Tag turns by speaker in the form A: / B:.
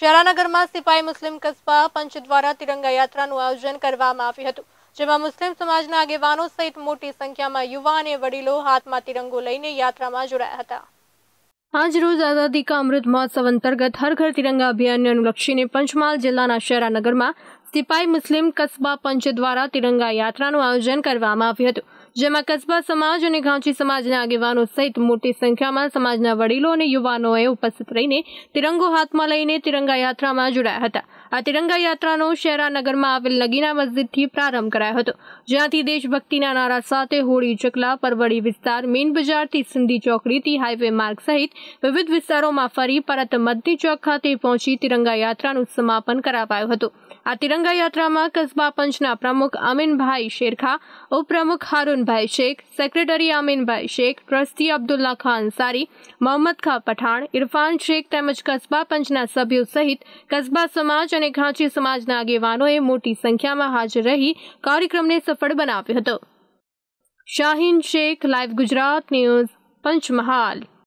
A: શેરાનગરમાં સિપાઈ મુસ્લિમ કસ્બા પંચ દ્વારા તિરંગા યાત્રાનું આયોજન કરવામાં આવ્યું હતું જેમાં મુસ્લિમ સમાજના આગેવાનો સહિત મોટી સંખ્યામાં યુવા અને વડીલો હાથમાં તિરંગો લઈને યાત્રામાં જોડાયા હતા આજ રોજ આઝાદી કા અમૃત મહોત્સવ અંતર્ગત હર ઘર તિરંગા અભિયાનને અનુલક્ષીને પંચમહાલ જિલ્લાના શેરાનગરમાં સિપાઈ મુસ્લિમ કસ્બા પંચ દ્વારા તિરંગા યાત્રાનું આયોજન કરવામાં આવ્યું હતું જેમાં કસ્બા સમાજ અને ઘાંચી સમાજના આગેવાનો સહિત મોટી સંખ્યામાં સમાજના વડીલો અને યુવાનોએ ઉપસ્થિત રહીને તિરંગો હાથમાં લઈને તિરંગા યાત્રામાં જોડાયા હતા આ તિરંગા યાત્રાનો શેરા નગરમાં આવેલ નગીના મસ્જિદથી પ્રારંભ કરાયો હતો. જ્યાંથી દેશભક્તિના નારા સાથે હોળી ચકલા પરવડી વિસ્તાર મેન બજારથી સિંધી ચોક રીતી હાઈવે માર્ગ સહિત વિવિધ વિસ્તારોમાં ફરી પરત મद्दी ચોખાતે પહોંચી તિરંગા યાત્રાનું સમાપન કરાવાયું હતું. આ તિરંગા યાત્રામાં કસ્બા પંચના પ્રમુખ અમીનભાઈ શેરખા, ઉપપ્રમુખ Harunbhai Sheikh, secretary Aminbhai Sheikh, trustee Abdulla Khan Ansari, Mohammad ખ પઠાણ, इरफान શેખ તેમજ કસ્બા પંચના સભ્યો સહિત કસ્બા સમાજ અને ઘાંચી સમાજના આગેવાનોએ મોટી સંખ્યામાં હાજર રહી કાર્યક્રમને સફળ બનાવ્યો હતો શાહીન શેખ લાઈવ ગુજરાત ન્યૂઝ પંચમહાલ